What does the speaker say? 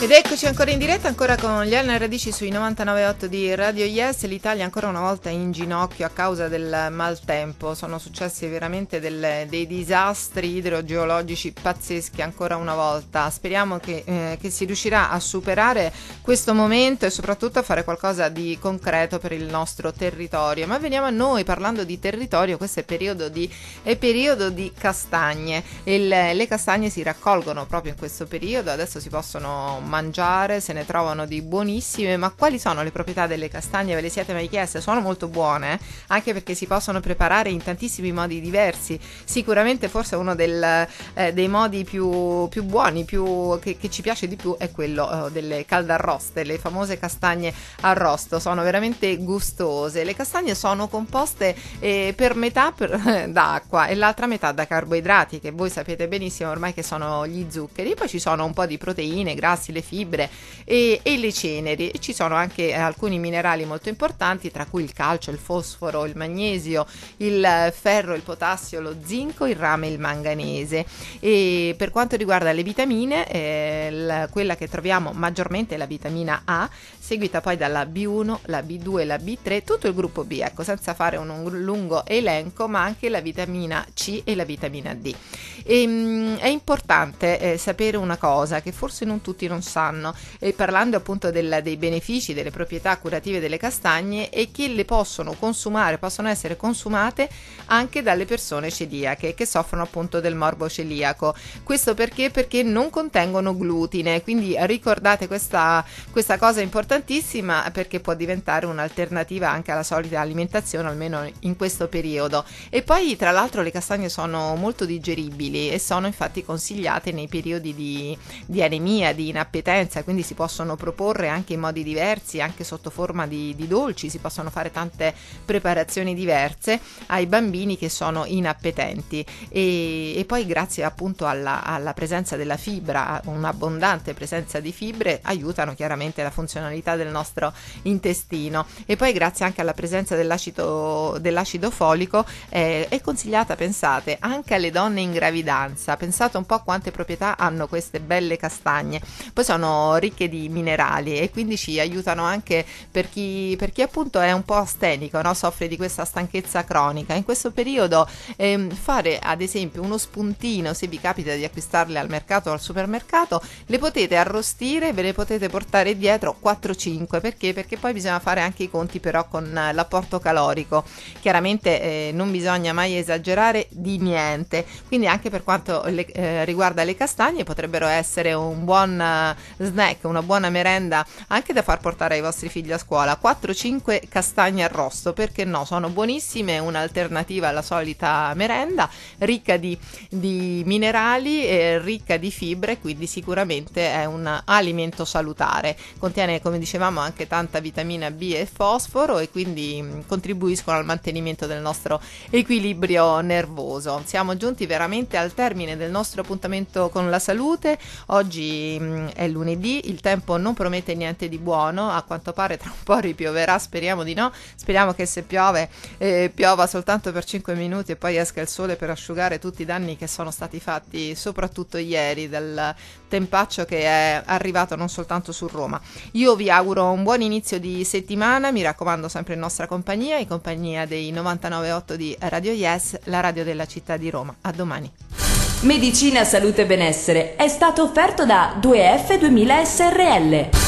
Ed eccoci ancora in diretta, ancora con gli Elna Radici sui 99.8 di Radio Yes. L'Italia ancora una volta in ginocchio a causa del maltempo. Sono successi veramente del, dei disastri idrogeologici pazzeschi ancora una volta. Speriamo che, eh, che, si riuscirà a superare questo momento e soprattutto a fare qualcosa di concreto per il nostro territorio. Ma veniamo a noi, parlando di territorio, questo è periodo di, è periodo di castagne. Il, le castagne si raccolgono proprio in questo periodo, adesso si possono mangiare, se ne trovano di buonissime, ma quali sono le proprietà delle castagne? Ve le siete mai chieste? Sono molto buone, anche perché si possono preparare in tantissimi modi diversi. Sicuramente forse uno del, eh, dei modi più, più buoni, più, che, che, ci piace di più, è quello eh, delle caldarroste, le famose castagne arrosto, sono veramente gustose. Le castagne sono composte eh, per metà per, da acqua e l'altra metà da carboidrati, che voi sapete benissimo ormai che sono gli zuccheri, poi ci sono un po' di proteine, grassi, le fibre e, e le ceneri. Ci sono anche eh, alcuni minerali molto importanti, tra cui il calcio, il fosforo, il magnesio, il eh, ferro, il potassio, lo zinco, il rame e il manganese. E per quanto riguarda le vitamine, eh, la, quella che troviamo maggiormente è la vitamina A, seguita poi dalla B1, la B2, la B3, tutto il gruppo B, ecco, senza fare un, un lungo elenco, ma anche la vitamina C e la vitamina D. E, ehm, mh, è importante eh, sapere una cosa che forse non tutti non sanno, eh, parlando appunto del, dei benefici delle proprietà curative delle castagne, è che le possono consumare, possono essere consumate anche dalle persone celiache che soffrono appunto del morbo celiaco. Questo perché? Perché non contengono glutine, quindi ricordate questa, questa cosa importantissima perché può diventare un'alternativa anche alla solita alimentazione, almeno in questo periodo. E poi tra l'altro le castagne sono molto digeribili utili e sono infatti consigliate nei periodi di, di anemia, di inappetenza, quindi si possono proporre anche in modi diversi, anche sotto forma di, di dolci, si possono fare tante preparazioni diverse ai bambini che sono inappetenti e, e poi grazie appunto alla, alla presenza della fibra, un'abbondante presenza di fibre, aiutano chiaramente la funzionalità del nostro intestino e poi grazie anche alla presenza dell'acido, dell'acido folico eh, è consigliata, pensate, anche alle donne in gravidanza danza. Pensate un po' quante proprietà hanno queste belle castagne. Poi sono ricche di minerali e quindi ci aiutano anche per chi, per chi appunto è un po' astenico, no? soffre di questa stanchezza cronica. In questo periodo ehm, fare ad esempio uno spuntino, se vi capita di acquistarle al mercato o al supermercato, le potete arrostire, ve le potete portare dietro 4-5 perché? perché poi bisogna fare anche i conti però con l'apporto calorico. Chiaramente eh, non bisogna mai esagerare di niente, quindi anche per per quanto le, eh, riguarda le castagne potrebbero essere un buon eh, snack, una buona merenda anche da far portare ai vostri figli a scuola. 4-5 castagne arrosto, perché no? Sono buonissime, un'alternativa alla solita merenda, ricca di, di minerali e ricca di fibre, quindi sicuramente è un alimento salutare. Contiene, come dicevamo, anche tanta vitamina B e fosforo e quindi mm, contribuiscono al mantenimento del nostro equilibrio nervoso. Siamo giunti veramente al termine del nostro appuntamento con la salute. Oggi mh, mm, è lunedì, il tempo non promette niente di buono, a quanto pare tra un po' ripioverà, speriamo di no. Speriamo che se piove eh, piova soltanto per 5 minuti e poi esca il sole per asciugare tutti i danni che sono stati fatti soprattutto ieri dal tempaccio che è arrivato non soltanto su Roma. Io vi auguro un buon inizio di settimana, mi raccomando sempre in nostra compagnia, in compagnia dei 998 di Radio Yes, la radio della città di Roma. A domani. Medicina, salute e benessere è stato offerto da 2F2000 SRL.